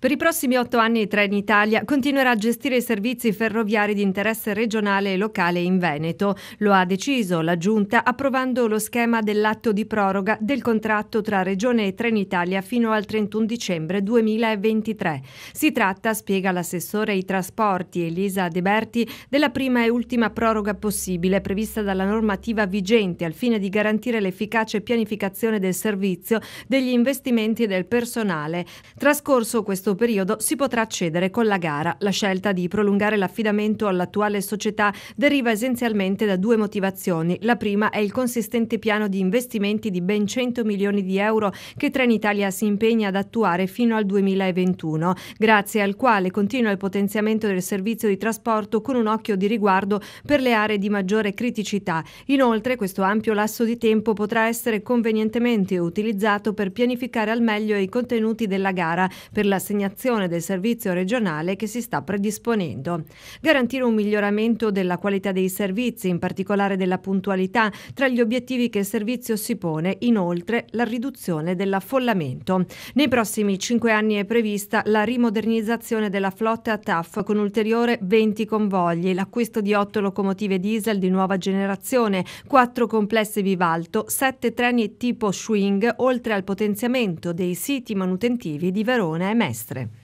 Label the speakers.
Speaker 1: Per i prossimi otto anni Trenitalia continuerà a gestire i servizi ferroviari di interesse regionale e locale in Veneto. Lo ha deciso la Giunta approvando lo schema dell'atto di proroga del contratto tra Regione e Trenitalia fino al 31 dicembre 2023. Si tratta, spiega l'assessore ai trasporti Elisa De Berti, della prima e ultima proroga possibile prevista dalla normativa vigente al fine di garantire l'efficace pianificazione del servizio, degli investimenti e del personale. Trascorso questo questo periodo si potrà accedere con la gara. La scelta di prolungare l'affidamento all'attuale società deriva essenzialmente da due motivazioni. La prima è il consistente piano di investimenti di ben 100 milioni di euro che Trenitalia si impegna ad attuare fino al 2021, grazie al quale continua il potenziamento del servizio di trasporto con un occhio di riguardo per le aree di maggiore criticità. Inoltre questo ampio lasso di tempo potrà essere convenientemente utilizzato per pianificare al meglio i contenuti della gara per la segnalazione riassegnazione del servizio regionale che si sta predisponendo. Garantire un miglioramento della qualità dei servizi, in particolare della puntualità, tra gli obiettivi che il servizio si pone, inoltre la riduzione dell'affollamento. Nei prossimi cinque anni è prevista la rimodernizzazione della flotta TAF con ulteriore 20 convogli, l'acquisto di 8 locomotive diesel di nuova generazione, 4 complessi Vivalto, 7 treni tipo Schwing, oltre al potenziamento dei siti manutentivi di Verona e Mestre. Silvestre.